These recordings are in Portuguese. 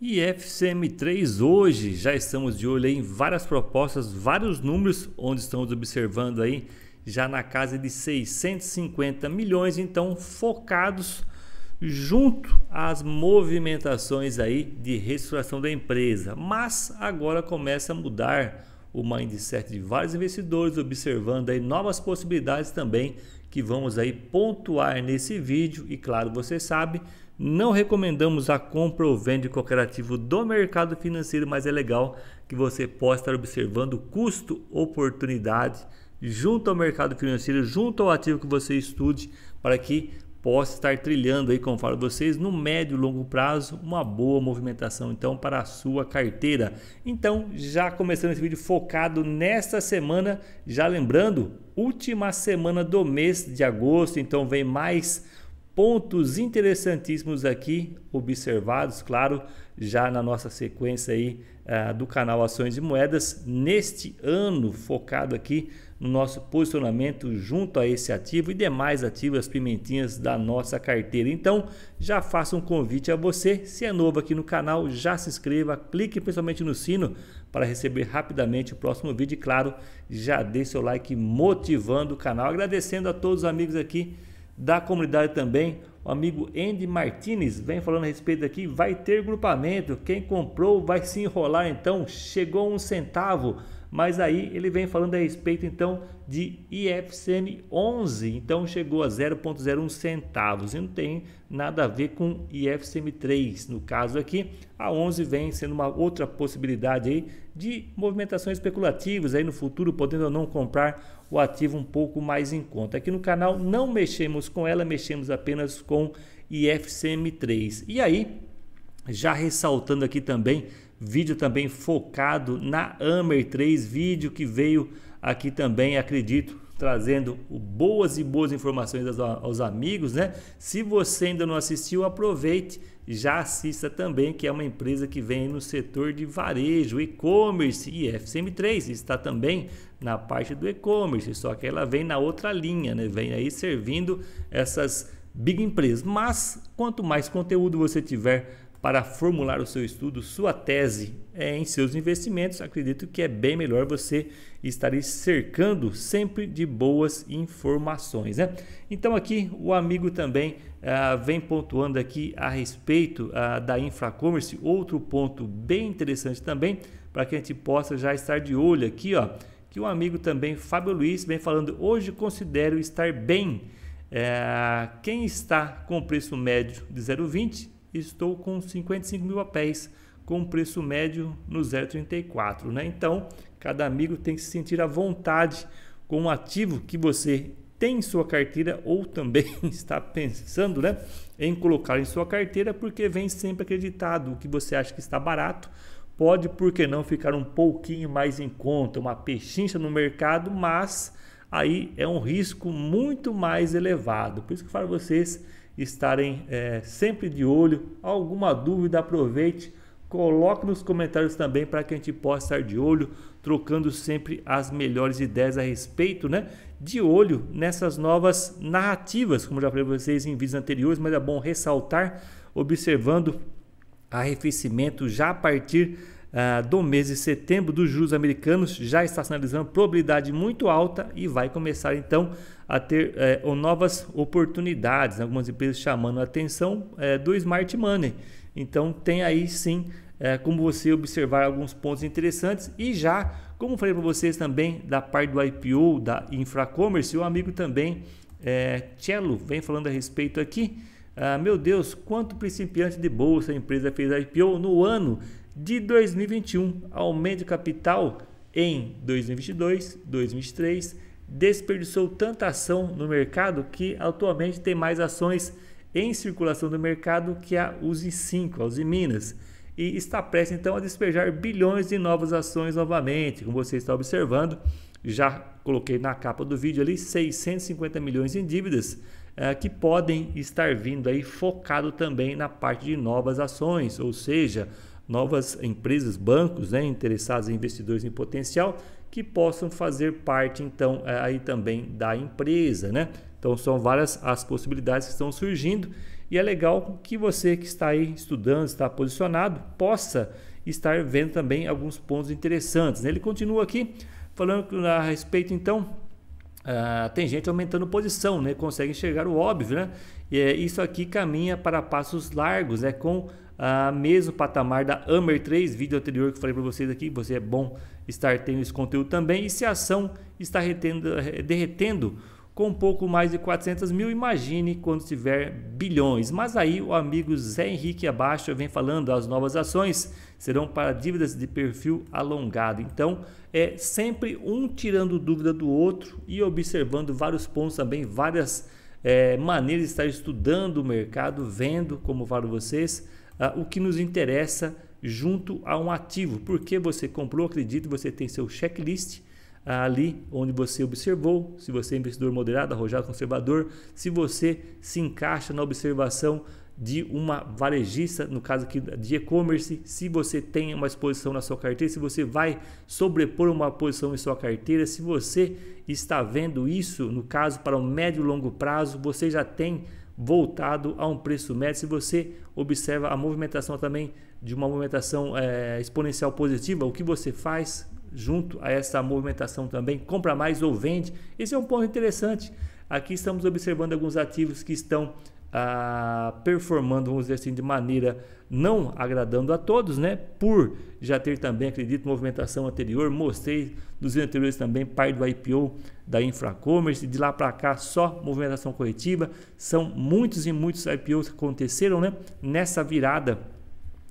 E FCM3 hoje já estamos de olho em várias propostas, vários números, onde estamos observando aí já na casa de 650 milhões, então focados junto às movimentações aí de reestruturação da empresa. Mas agora começa a mudar o mindset de vários investidores, observando aí novas possibilidades também que vamos aí pontuar nesse vídeo e claro, você sabe, não recomendamos a compra ou venda de qualquer ativo do mercado financeiro, mas é legal que você possa estar observando custo-oportunidade junto ao mercado financeiro, junto ao ativo que você estude, para que possa estar trilhando aí, como falo vocês, no médio e longo prazo, uma boa movimentação então para a sua carteira. Então, já começando esse vídeo focado nesta semana, já lembrando, última semana do mês de agosto, então vem mais pontos interessantíssimos aqui, observados, claro, já na nossa sequência aí uh, do canal Ações e Moedas, neste ano focado aqui no nosso posicionamento junto a esse ativo e demais ativos as pimentinhas da nossa carteira. Então, já faço um convite a você, se é novo aqui no canal, já se inscreva, clique principalmente no sino para receber rapidamente o próximo vídeo e claro, já dê seu like motivando o canal, agradecendo a todos os amigos aqui da comunidade também. O amigo Andy Martinez vem falando a respeito aqui. Vai ter grupamento. Quem comprou vai se enrolar então. Chegou um centavo mas aí ele vem falando a respeito então de IFCN 11, então chegou a 0,01 centavos e não tem nada a ver com IFCM 3. No caso aqui, a 11 vem sendo uma outra possibilidade aí de movimentações especulativas aí no futuro, podendo ou não comprar o ativo um pouco mais em conta. Aqui no canal não mexemos com ela, mexemos apenas com IFCM 3. E aí, já ressaltando aqui também vídeo também focado na Hammer 3, vídeo que veio aqui também, acredito, trazendo boas e boas informações aos, amigos, né? Se você ainda não assistiu, aproveite, já assista também, que é uma empresa que vem no setor de varejo, e-commerce e FCM3, está também na parte do e-commerce, só que ela vem na outra linha, né? Vem aí servindo essas big empresas. Mas quanto mais conteúdo você tiver para formular o seu estudo, sua tese é, em seus investimentos, acredito que é bem melhor você estar cercando sempre de boas informações. Né? Então, aqui o amigo também ah, vem pontuando aqui a respeito ah, da InfraCommerce, outro ponto bem interessante também, para que a gente possa já estar de olho aqui, ó, que o amigo também, Fábio Luiz, vem falando: hoje considero estar bem. É, quem está com preço médio de 0,20 estou com 55 mil papéis pés, com preço médio no 0,34. Né? Então, cada amigo tem que se sentir à vontade com um ativo que você tem em sua carteira ou também está pensando né, em colocar em sua carteira, porque vem sempre acreditado o que você acha que está barato. Pode, por que não, ficar um pouquinho mais em conta, uma pechincha no mercado, mas aí é um risco muito mais elevado. Por isso que eu falo a vocês estarem é, sempre de olho. Alguma dúvida, aproveite, coloque nos comentários também para que a gente possa estar de olho, trocando sempre as melhores ideias a respeito, né? De olho nessas novas narrativas, como já falei para vocês em vídeos anteriores, mas é bom ressaltar, observando arrefecimento já a partir uh, do mês de setembro dos juros americanos, já está sinalizando probabilidade muito alta e vai começar então a ter é, ou novas oportunidades, né, algumas empresas chamando a atenção é, do smart money. Então tem aí sim é, como você observar alguns pontos interessantes e já, como falei para vocês também da parte do IPO da Infracommerce, o amigo também é, Cello vem falando a respeito aqui. Ah, meu Deus, quanto principiante de bolsa a empresa fez IPO no ano de 2021, aumento de capital em 2022, 2023 desperdiçou tanta ação no mercado que atualmente tem mais ações em circulação do mercado que a Uzi 5, a Uzi Minas, e está prestes então a despejar bilhões de novas ações novamente, como você está observando. Já coloquei na capa do vídeo ali 650 milhões em dívidas eh, que podem estar vindo aí focado também na parte de novas ações, ou seja, novas empresas, bancos né, interessados em investidores em potencial que possam fazer parte então é, aí também da empresa, né? Então são várias as possibilidades que estão surgindo e é legal que você que está aí estudando, está posicionado, possa estar vendo também alguns pontos interessantes. Né? Ele continua aqui falando a respeito então Uh, tem gente aumentando posição, né? consegue enxergar o óbvio. Né? E, é, isso aqui caminha para passos largos, né? com a uh, mesmo patamar da Hammer 3, vídeo anterior que eu falei para vocês aqui. Você é bom estar tendo esse conteúdo também. E se a ação está retendo, eh, derretendo com um pouco mais de 400 mil, imagine quando tiver bilhões. Mas aí o amigo Zé Henrique abaixo vem falando, as novas ações serão para dívidas de perfil alongado. Então é sempre um tirando dúvida do outro e observando vários pontos também, várias é, maneiras de estar estudando o mercado, vendo, como falo vocês, uh, o que nos interessa junto a um ativo, porque você comprou, acredito, você tem seu checklist ah, ali onde você observou, se você é investidor moderado, arrojado, conservador, se você se encaixa na observação de uma varejista, no caso aqui de e-commerce, se você tem uma exposição na sua carteira, se você vai sobrepor uma posição em sua carteira, se você está vendo isso, no caso para o um médio e longo prazo, você já tem voltado a um preço médio, se você observa a movimentação também de uma movimentação é, exponencial positiva, o que você faz junto a essa movimentação também, compra mais ou vende. Esse é um ponto interessante. Aqui estamos observando alguns ativos que estão ah, performando, vamos dizer assim, de maneira não agradando a todos, né? Por já ter também, acredito, movimentação anterior, mostrei dos anteriores também, pai do IPO da Infracommerce, de lá para cá só movimentação corretiva. São muitos e muitos IPOs que aconteceram, né? Nessa virada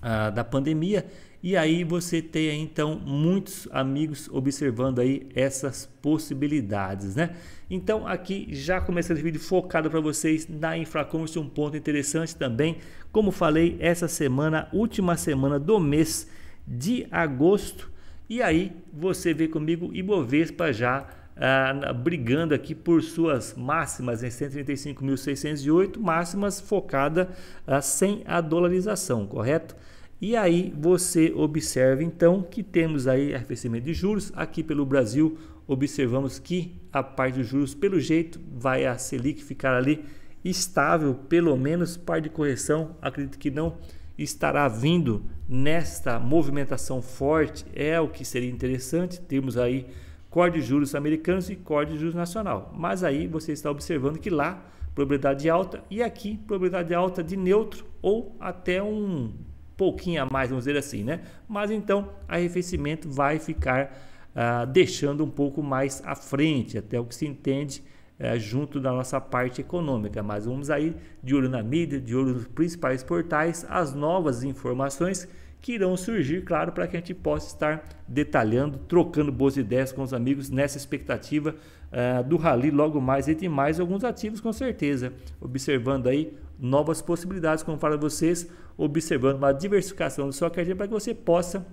ah, da pandemia. E aí você tem então muitos amigos observando aí essas possibilidades, né? Então aqui já começa esse vídeo focado para vocês na Infracommerce, um ponto interessante também. Como falei, essa semana, última semana do mês de agosto, e aí você vê comigo Ibovespa já ah, brigando aqui por suas máximas em 135.608, máximas focada ah, sem a dolarização, correto? E aí você observa então que temos aí arrefecimento de juros aqui pelo Brasil, observamos que a parte dos juros pelo jeito vai a Selic ficar ali estável, pelo menos par de correção, acredito que não estará vindo nesta movimentação forte, é o que seria interessante, temos aí corte de juros americanos e corte de juros nacional. Mas aí você está observando que lá probabilidade alta e aqui probabilidade alta de neutro ou até um pouquinho a mais, vamos dizer assim, né? Mas então arrefecimento vai ficar ah, deixando um pouco mais à frente, até o que se entende eh, junto da nossa parte econômica. Mas vamos aí de olho na mídia, de olho nos principais portais, as novas informações que irão surgir, claro, para que a gente possa estar detalhando, trocando boas ideias com os amigos nessa expectativa uh, do Rally logo mais e tem mais alguns ativos com certeza, observando aí novas possibilidades, como falo vocês, observando uma diversificação do seu carteira para que você possa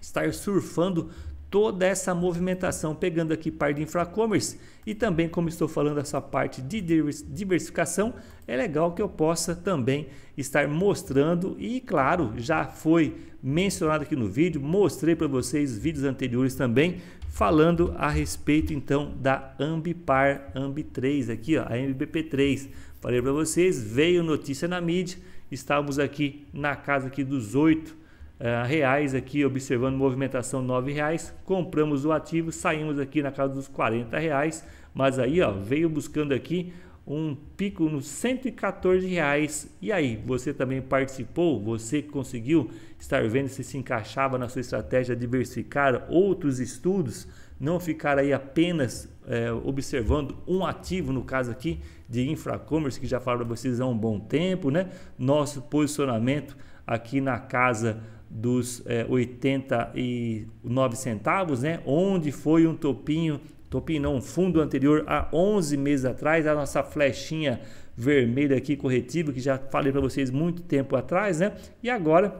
estar surfando toda essa movimentação, pegando aqui parte de commerce e também, como estou falando, essa parte de diversificação, é legal que eu possa também estar mostrando e, claro, já foi mencionado aqui no vídeo, mostrei para vocês vídeos anteriores também, falando a respeito então da Ambipar Ambi3 aqui, ó, a MBP3. Falei para vocês, veio notícia na mídia, estávamos aqui na casa aqui dos 8 eh, reais aqui, observando movimentação nove reais, compramos o ativo, saímos aqui na casa dos 40 reais, mas aí ó, veio buscando aqui um pico nos 114 reais. E aí, você também participou? Você conseguiu estar vendo se se encaixava na sua estratégia diversificar outros estudos? Não ficar aí apenas é, observando um ativo, no caso aqui de infracommerce, que já falo para vocês há um bom tempo, né? Nosso posicionamento aqui na casa dos é, eh, 89 centavos, né? onde foi um topinho, topinho não, um fundo anterior a 11 meses atrás, a nossa flechinha vermelha aqui corretiva que já falei para vocês muito tempo atrás, né? E agora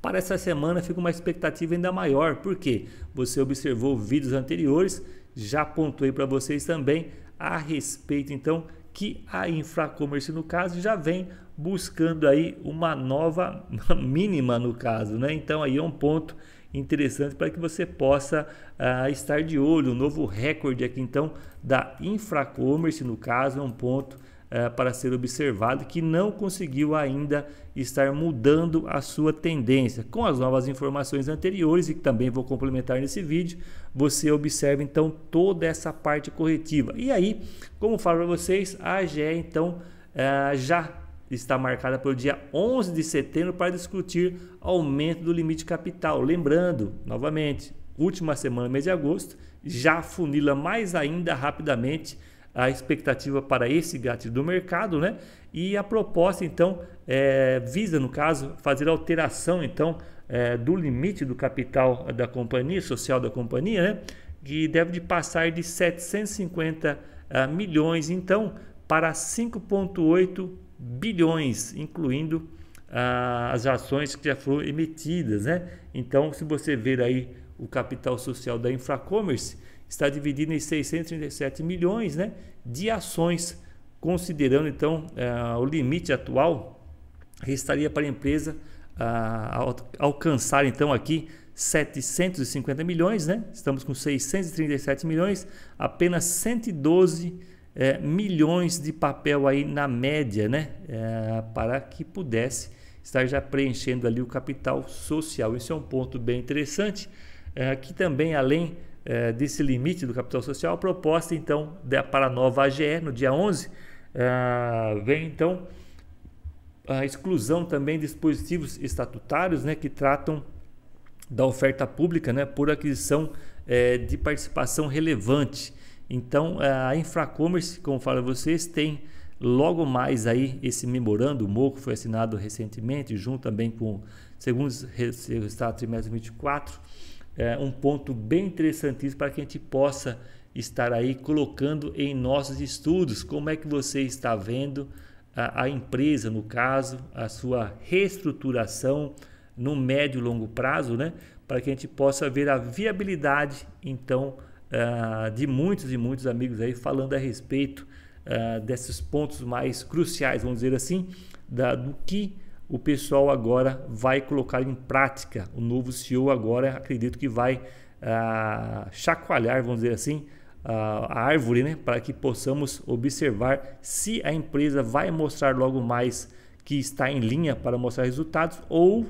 para essa semana fica uma expectativa ainda maior, porque você observou vídeos anteriores, já pontuei para vocês também a respeito então que a Infracommerce no caso já vem buscando aí uma nova mínima no caso, né? Então aí é um ponto interessante para que você possa uh, estar de olho, um novo recorde aqui então da Infracommerce no caso é um ponto uh, para ser observado que não conseguiu ainda estar mudando a sua tendência. Com as novas informações anteriores e que também vou complementar nesse vídeo, você observa então toda essa parte corretiva. E aí, como falo para vocês, a AGE então uh, já está marcada para o dia 11 de setembro para discutir aumento do limite capital. Lembrando, novamente, última semana, mês de agosto, já funila mais ainda rapidamente a expectativa para esse gatilho do mercado, né? E a proposta, então, é, visa, no caso, fazer alteração, então, é, do limite do capital da companhia, social da companhia, né? Que deve de passar de 750 uh, ah, milhões, então, para 5,8 bilhões, incluindo ah, as ações que já foram emitidas. Né? Então, se você ver aí o capital social da Infracommerce, está dividido em 637 milhões né, de ações, considerando então ah, o limite atual, restaria para a empresa ah, alcançar então aqui 750 milhões, né? Estamos com 637 milhões, apenas 112 milhões é, milhões de papel aí na média, né? É, para que pudesse estar já preenchendo ali o capital social. Isso é um ponto bem interessante, é, que também além é, desse limite do capital social, a proposta então da, para a nova AGE no dia 11 é, vem então a exclusão também de dispositivos estatutários, né, que tratam da oferta pública, né, por aquisição é, de participação relevante. Então, a Infracommerce, como falo vocês, tem logo mais aí esse memorando, o MOCO foi assinado recentemente, junto também com, segundo o resultado trimestre 24, é um ponto bem interessantíssimo para que a gente possa estar aí colocando em nossos estudos como é que você está vendo a, a empresa, no caso, a sua reestruturação no médio e longo prazo, né? Para que a gente possa ver a viabilidade, então, ah, de muitos e muitos amigos aí falando a respeito uh, desses pontos mais cruciais, vamos dizer assim, da, do que o pessoal agora vai colocar em prática. O novo CEO agora acredito que vai uh, chacoalhar, vamos dizer assim, a árvore, né, para que possamos observar se a empresa vai mostrar logo mais que está em linha para mostrar resultados ou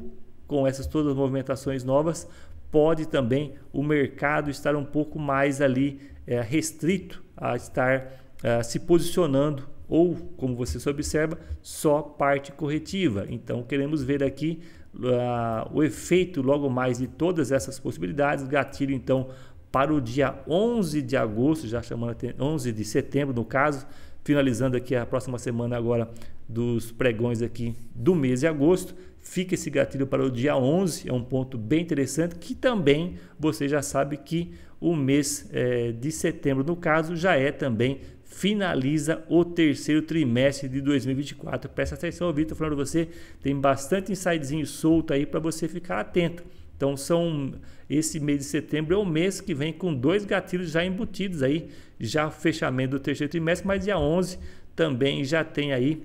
com essas todas as movimentações novas pode também o mercado estar um pouco mais ali é, restrito a estar é, se posicionando ou, como você observa, só parte corretiva. Então, queremos ver aqui uh, o efeito logo mais de todas essas possibilidades. Gatilho, então, para o dia 11 de agosto, já chamando 11 de setembro, no caso, finalizando aqui a próxima semana agora dos pregões aqui do mês de agosto. Fica esse gatilho para o dia 11, é um ponto bem interessante que também você já sabe que o mês é, de setembro, no caso, já é também finaliza o terceiro trimestre de 2024. Presta atenção, Vitor, falando você, tem bastante insidezinho solto aí para você ficar atento. Então são esse mês de setembro é o mês que vem com dois gatilhos já embutidos aí, já fechamento do terceiro trimestre, mas dia 11 também já tem aí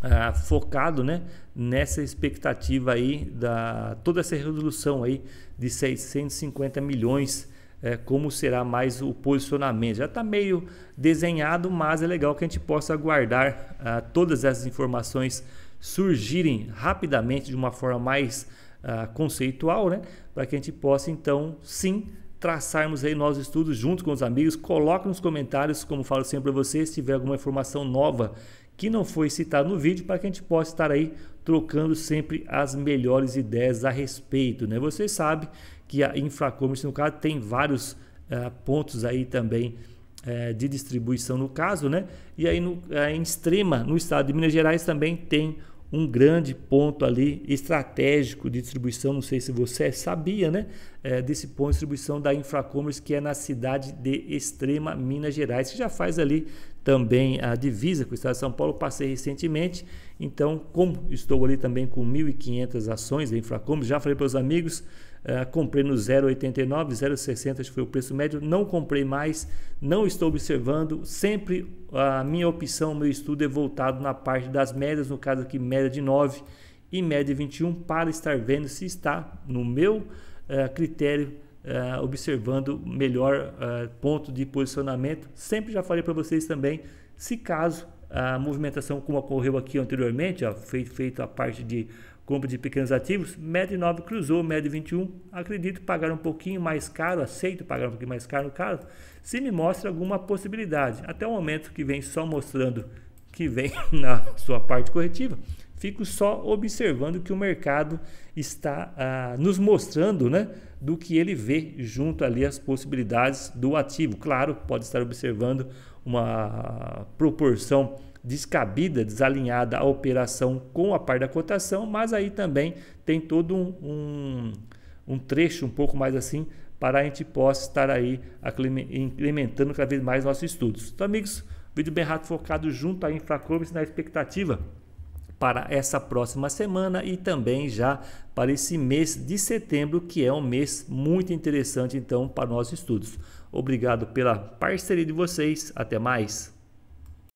ah, focado né, nessa expectativa aí da toda essa resolução aí de 650 milhões é, como será mais o posicionamento. Já está meio desenhado, mas é legal que a gente possa aguardar ah, todas essas informações surgirem rapidamente de uma forma mais uh, conceitual, né? para que a gente possa, então, sim, traçarmos aí nossos estudos junto com os amigos. Coloque nos comentários, como falo sempre para vocês, se tiver alguma informação nova que não foi citada no vídeo, para que a gente possa estar aí trocando sempre as melhores ideias a respeito. Né? Você sabe que a Infracommerce, no caso, tem vários uh, pontos aí também eh, de distribuição, no caso, né? E aí, no, uh, em Extrema, no estado de Minas Gerais, também tem um grande ponto ali estratégico de distribuição, não sei se você sabia, né? É, desse ponto de distribuição da Infracommerce, que é na cidade de Extrema, Minas Gerais, que já faz ali também a divisa com o estado de São Paulo, passei recentemente. Então, como estou ali também com 1.500 ações da Infracommerce, já falei para os amigos, ah, comprei no 0,89, 0,60 foi o preço médio, não comprei mais, não estou observando. Sempre a minha opção, meu estudo é voltado na parte das médias, no caso aqui, média de 9 e média de 21, para estar vendo se está no meu uh, critério. Uh, observando melhor ponto de posicionamento. Sempre já falei para vocês também, se caso a movimentação como ocorreu aqui anteriormente, ó, feito, feito a parte de compra de pequenos ativos, média 9 cruzou, média 21, acredito pagar um pouquinho mais caro, aceito pagar um pouquinho mais caro no caso, se me mostra alguma possibilidade. Até o momento que vem só mostrando que vem na sua parte corretiva, fico só observando que o mercado está ah, nos mostrando né, do que ele vê junto ali as possibilidades do ativo. Claro, pode estar observando uma proporção descabida, desalinhada a operação com a par da cotação, mas aí também tem todo um, um, um trecho um pouco mais assim para a gente possa estar aí incrementando cada vez mais nossos estudos. Então, amigos, vídeo bem rápido focado junto à Infracomes na expectativa para essa próxima semana e também já para esse mês de setembro, que é um mês muito interessante então para nossos estudos. Obrigado pela parceria de vocês. Até mais.